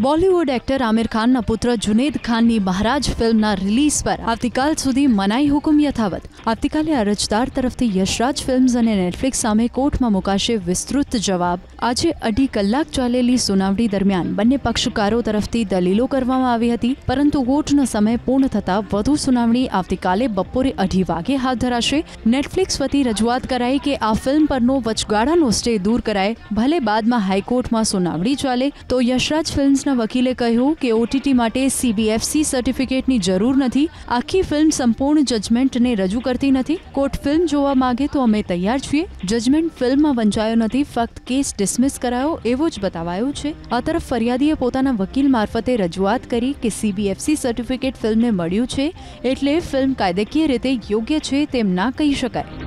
Bollywood actor Aamir ખાનના પુત્ર જુનેદ ખાનની મહારાજ ફિલ્મના રિલીઝ પર આવતીકાલ સુધી મનાઈ હુકુમ યથાવત આવતીકાલે અરજદાર તરફથી યશરાજ ફિલ્મ્સ અને નેટફ્લિક્સ સામે કોર્ટમાં મુકાશે વિસ્તૃત જવાબ આજે અઢી કલાક ચાલેલી સુનાવણી દરમિયાન બંને પક્ષકારો તરફથી દલીલો કરવામાં આવી હતી પરંતુ કોર્ટનો સમય પૂર્ણ થતાં વધુ સુનાવણી આવતીકાલે બપોરે અઢી વાગે હાથ ધરાશે નેટફ્લિક્સ વતી રજૂઆત કરાઈ કે આ ફિલ્મ પરનો વચગાળાનો સ્ટે દૂર કરાય ભલે બાદમાં હાઈકોર્ટમાં સુનાવણી ચાલે તો યશરાજ ફિલ્મ્સ લાયન્સના વકીલે કહ્યું કે ઓટીટી માટે સીબીએફસી સર્ટિફિકેટની જરૂર નથી આખી ફિલ્મ સંપૂર્ણ જજમેન્ટને રજૂ કરતી નથી કોર્ટ ફિલ્મ જોવા માંગે તો અમે તૈયાર છીએ જજમેન્ટ ફિલ્મમાં વંચાયો નથી ફક્ત કેસ ડિસમિસ કરાયો એવો જ બતાવાયો છે આ તરફ ફરિયાદીએ પોતાના વકીલ મારફતે રજૂઆત કરી કે સીબીએફસી સર્ટિફિકેટ ફિલ્મને મળ્યું છે એટલે ફિલ્મ કાયદેકીય રીતે યોગ્ય છે તેમ ના કહી શકાય